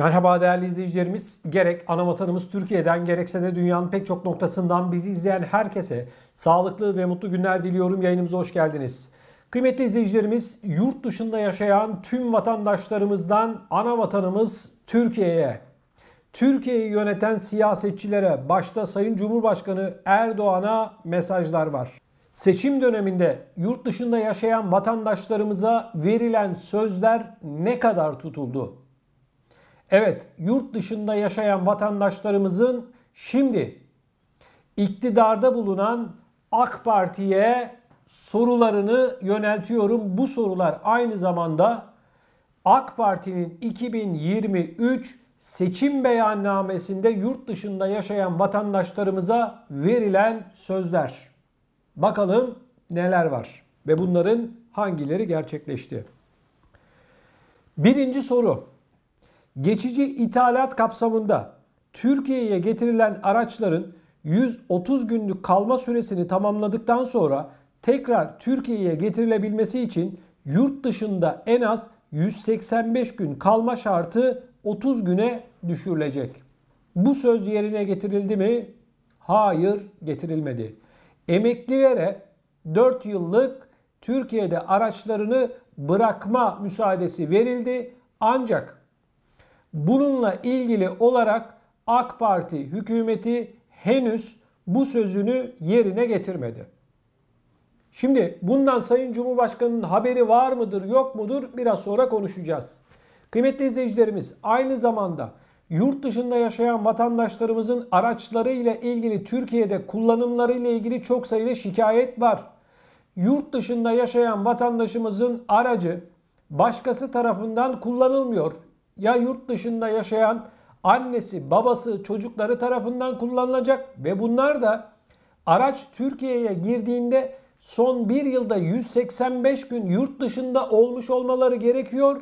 Merhaba değerli izleyicilerimiz. Gerek ana vatanımız Türkiye'den gerekse de dünyanın pek çok noktasından bizi izleyen herkese sağlıklı ve mutlu günler diliyorum. Yayınımıza hoş geldiniz. Kıymetli izleyicilerimiz, yurt dışında yaşayan tüm vatandaşlarımızdan ana vatanımız Türkiye'ye, Türkiye'yi yöneten siyasetçilere, başta Sayın Cumhurbaşkanı Erdoğan'a mesajlar var. Seçim döneminde yurt dışında yaşayan vatandaşlarımıza verilen sözler ne kadar tutuldu? Evet, yurt dışında yaşayan vatandaşlarımızın şimdi iktidarda bulunan AK Parti'ye sorularını yöneltiyorum. Bu sorular aynı zamanda AK Parti'nin 2023 seçim beyannamesinde yurt dışında yaşayan vatandaşlarımıza verilen sözler. Bakalım neler var ve bunların hangileri gerçekleşti? Birinci soru geçici ithalat kapsamında Türkiye'ye getirilen araçların 130 günlük kalma süresini tamamladıktan sonra tekrar Türkiye'ye getirilebilmesi için yurt dışında en az 185 gün kalma şartı 30 güne düşürülecek. Bu söz yerine getirildi mi? Hayır, getirilmedi. Emeklilere 4 yıllık Türkiye'de araçlarını bırakma müsaadesi verildi. Ancak Bununla ilgili olarak AK Parti hükümeti henüz bu sözünü yerine getirmedi. Şimdi bundan Sayın Cumhurbaşkanı'nın haberi var mıdır yok mudur biraz sonra konuşacağız. Kıymetli izleyicilerimiz aynı zamanda yurt dışında yaşayan vatandaşlarımızın araçları ile ilgili Türkiye'de kullanımları ile ilgili çok sayıda şikayet var. Yurt dışında yaşayan vatandaşımızın aracı başkası tarafından kullanılmıyor ya yurt dışında yaşayan annesi, babası, çocukları tarafından kullanılacak ve bunlar da araç Türkiye'ye girdiğinde son bir yılda 185 gün yurt dışında olmuş olmaları gerekiyor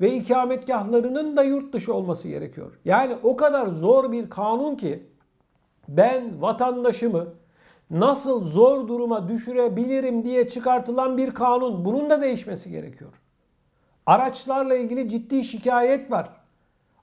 ve ikametgahlarının da yurt dışı olması gerekiyor. Yani o kadar zor bir kanun ki ben vatandaşımı nasıl zor duruma düşürebilirim diye çıkartılan bir kanun. Bunun da değişmesi gerekiyor. Araçlarla ilgili ciddi şikayet var.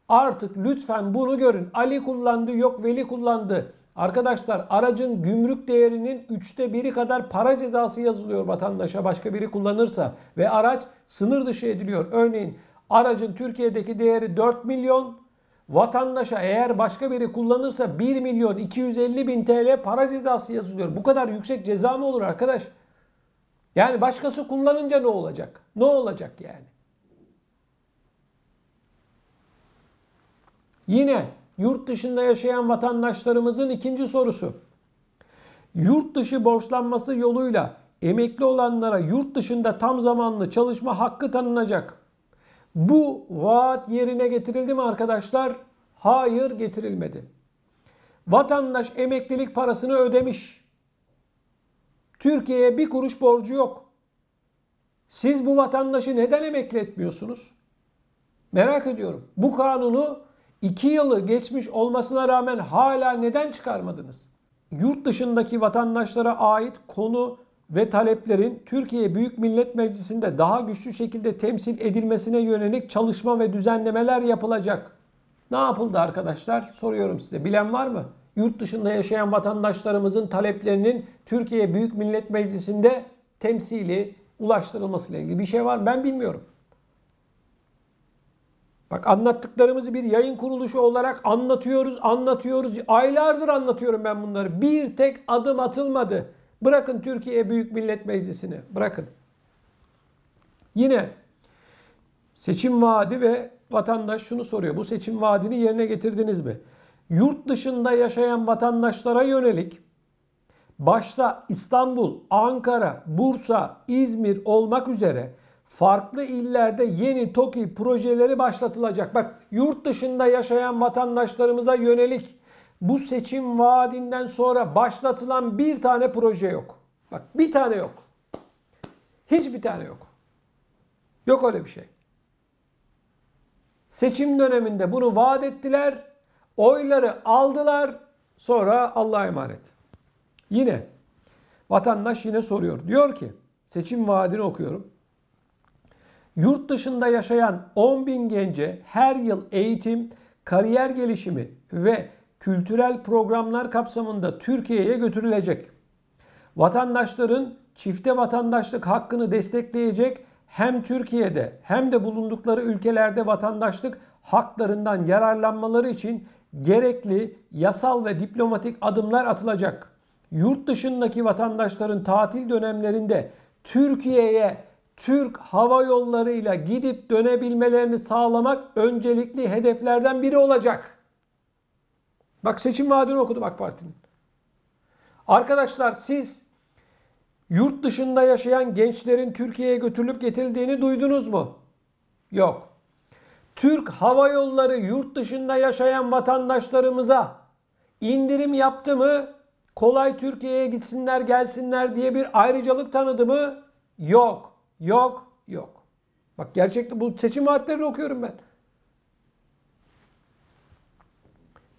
Artık lütfen bunu görün. Ali kullandı yok Veli kullandı. Arkadaşlar aracın gümrük değerinin üçte biri kadar para cezası yazılıyor vatandaşa başka biri kullanırsa. Ve araç sınır dışı ediliyor. Örneğin aracın Türkiye'deki değeri 4 milyon. Vatandaşa eğer başka biri kullanırsa 1 milyon 250 bin TL para cezası yazılıyor. Bu kadar yüksek ceza mı olur arkadaş? Yani başkası kullanınca ne olacak? Ne olacak yani? Yine yurt dışında yaşayan vatandaşlarımızın ikinci sorusu. Yurt dışı borçlanması yoluyla emekli olanlara yurt dışında tam zamanlı çalışma hakkı tanınacak. Bu vaat yerine getirildi mi arkadaşlar? Hayır getirilmedi. Vatandaş emeklilik parasını ödemiş. Türkiye'ye bir kuruş borcu yok. Siz bu vatandaşı neden emekli etmiyorsunuz? Merak ediyorum. Bu kanunu 2 yılı geçmiş olmasına rağmen hala neden çıkarmadınız? Yurt dışındaki vatandaşlara ait konu ve taleplerin Türkiye Büyük Millet Meclisi'nde daha güçlü şekilde temsil edilmesine yönelik çalışma ve düzenlemeler yapılacak. Ne yapıldı arkadaşlar? Soruyorum size. Bilen var mı? Yurt dışında yaşayan vatandaşlarımızın taleplerinin Türkiye Büyük Millet Meclisi'nde temsili ulaştırılmasıyla ilgili bir şey var mı? Ben bilmiyorum. Bak anlattıklarımızı bir yayın kuruluşu olarak anlatıyoruz, anlatıyoruz. Aylardır anlatıyorum ben bunları. Bir tek adım atılmadı. Bırakın Türkiye Büyük Millet Meclisi'ni. Bırakın. Yine seçim vaadi ve vatandaş şunu soruyor. Bu seçim vaadini yerine getirdiniz mi? Yurt dışında yaşayan vatandaşlara yönelik başta İstanbul, Ankara, Bursa, İzmir olmak üzere farklı illerde yeni TOKİ projeleri başlatılacak. Bak yurt dışında yaşayan vatandaşlarımıza yönelik bu seçim vaadinden sonra başlatılan bir tane proje yok. Bak bir tane yok. Hiçbir tane yok. Yok öyle bir şey. Seçim döneminde bunu vaat ettiler. Oyları aldılar. Sonra Allah'a emanet. Yine vatandaş yine soruyor. Diyor ki seçim vaadini okuyorum. Yurt dışında yaşayan 10 bin gence her yıl eğitim, kariyer gelişimi ve kültürel programlar kapsamında Türkiye'ye götürülecek. Vatandaşların çifte vatandaşlık hakkını destekleyecek hem Türkiye'de hem de bulundukları ülkelerde vatandaşlık haklarından yararlanmaları için gerekli yasal ve diplomatik adımlar atılacak. Yurt dışındaki vatandaşların tatil dönemlerinde Türkiye'ye Türk hava yollarıyla gidip dönebilmelerini sağlamak öncelikli hedeflerden biri olacak. Bak seçim vaadini okudum AK Parti'nin. Arkadaşlar siz yurt dışında yaşayan gençlerin Türkiye'ye götürülüp getirildiğini duydunuz mu? Yok. Türk Hava Yolları yurt dışında yaşayan vatandaşlarımıza indirim yaptı mı? Kolay Türkiye'ye gitsinler gelsinler diye bir ayrıcalık tanıdı mı? Yok yok, yok. Bak gerçekten bu seçim vaatlerini okuyorum ben.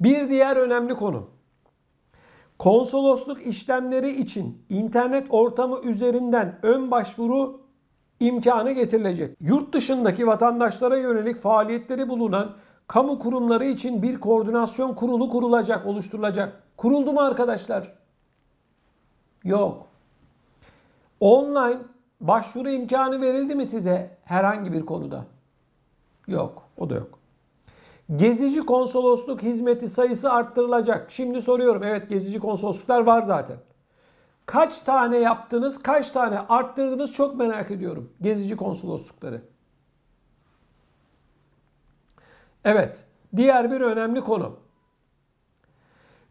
Bir diğer önemli konu. Konsolosluk işlemleri için internet ortamı üzerinden ön başvuru imkanı getirilecek. Yurt dışındaki vatandaşlara yönelik faaliyetleri bulunan kamu kurumları için bir koordinasyon kurulu kurulacak, oluşturulacak. Kuruldu mu arkadaşlar? Yok. Online Başvuru imkanı verildi mi size herhangi bir konuda? Yok, o da yok. Gezici konsolosluk hizmeti sayısı arttırılacak. Şimdi soruyorum. Evet, gezici konsolosluklar var zaten. Kaç tane yaptınız, kaç tane arttırdınız çok merak ediyorum. Gezici konsoloslukları. Evet, diğer bir önemli konu.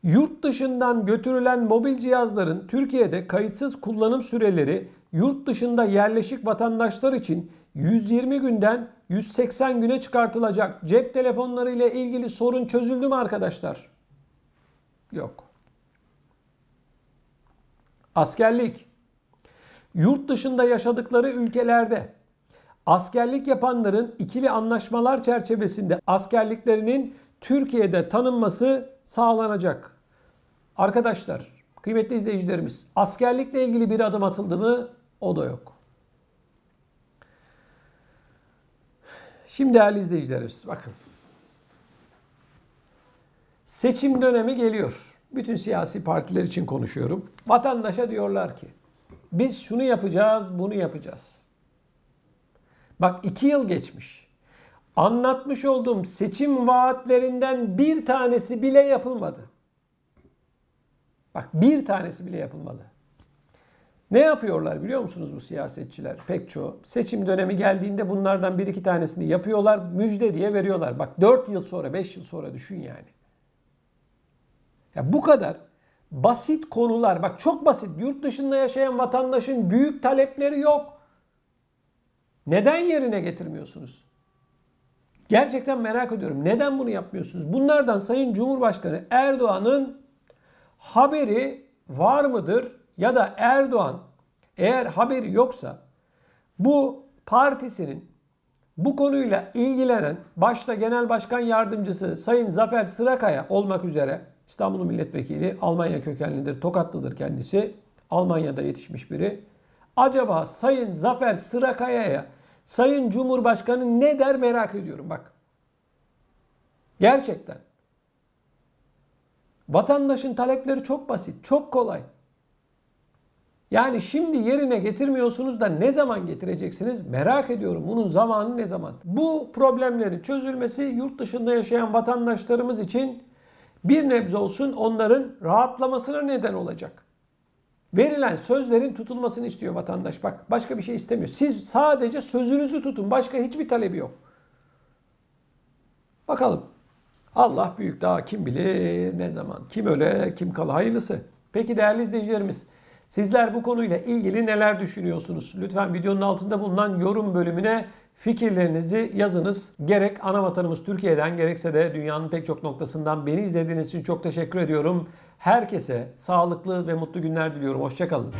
Yurt dışından götürülen mobil cihazların Türkiye'de kayıtsız kullanım süreleri yurt dışında yerleşik vatandaşlar için 120 günden 180 güne çıkartılacak cep telefonları ile ilgili sorun çözüldü mü arkadaşlar? Yok. Askerlik. Yurt dışında yaşadıkları ülkelerde askerlik yapanların ikili anlaşmalar çerçevesinde askerliklerinin Türkiye'de tanınması sağlanacak. Arkadaşlar, kıymetli izleyicilerimiz, askerlikle ilgili bir adım atıldı mı? O da yok. Şimdi değerli izleyicilerimiz bakın. Seçim dönemi geliyor. Bütün siyasi partiler için konuşuyorum. Vatandaşa diyorlar ki biz şunu yapacağız, bunu yapacağız. Bak iki yıl geçmiş. Anlatmış olduğum seçim vaatlerinden bir tanesi bile yapılmadı. Bak bir tanesi bile yapılmadı. Ne yapıyorlar biliyor musunuz bu siyasetçiler? Pek çoğu. Seçim dönemi geldiğinde bunlardan bir iki tanesini yapıyorlar. Müjde diye veriyorlar. Bak 4 yıl sonra 5 yıl sonra düşün yani. Ya bu kadar basit konular. Bak çok basit. Yurt dışında yaşayan vatandaşın büyük talepleri yok. Neden yerine getirmiyorsunuz? Gerçekten merak ediyorum. Neden bunu yapmıyorsunuz? Bunlardan Sayın Cumhurbaşkanı Erdoğan'ın haberi var mıdır? ya da Erdoğan eğer haberi yoksa bu partisinin bu konuyla ilgilenen başta Genel Başkan Yardımcısı Sayın Zafer Sırakaya olmak üzere İstanbul Milletvekili Almanya kökenlidir, Tokatlıdır kendisi. Almanya'da yetişmiş biri. Acaba Sayın Zafer Sırakaya'ya Sayın Cumhurbaşkanı ne der merak ediyorum bak. Gerçekten. Vatandaşın talepleri çok basit, çok kolay. Yani şimdi yerine getirmiyorsunuz da ne zaman getireceksiniz? Merak ediyorum. Bunun zamanı ne zaman? Bu problemlerin çözülmesi yurt dışında yaşayan vatandaşlarımız için bir nebze olsun onların rahatlamasına neden olacak. Verilen sözlerin tutulmasını istiyor vatandaş. Bak başka bir şey istemiyor. Siz sadece sözünüzü tutun. Başka hiçbir talebi yok. Bakalım. Allah büyük daha kim bilir ne zaman. Kim öle kim kalı hayırlısı. Peki değerli izleyicilerimiz Sizler bu konuyla ilgili neler düşünüyorsunuz? Lütfen videonun altında bulunan yorum bölümüne fikirlerinizi yazınız. Gerek ana vatanımız Türkiye'den gerekse de dünyanın pek çok noktasından beni izlediğiniz için çok teşekkür ediyorum. Herkese sağlıklı ve mutlu günler diliyorum. Hoşçakalın.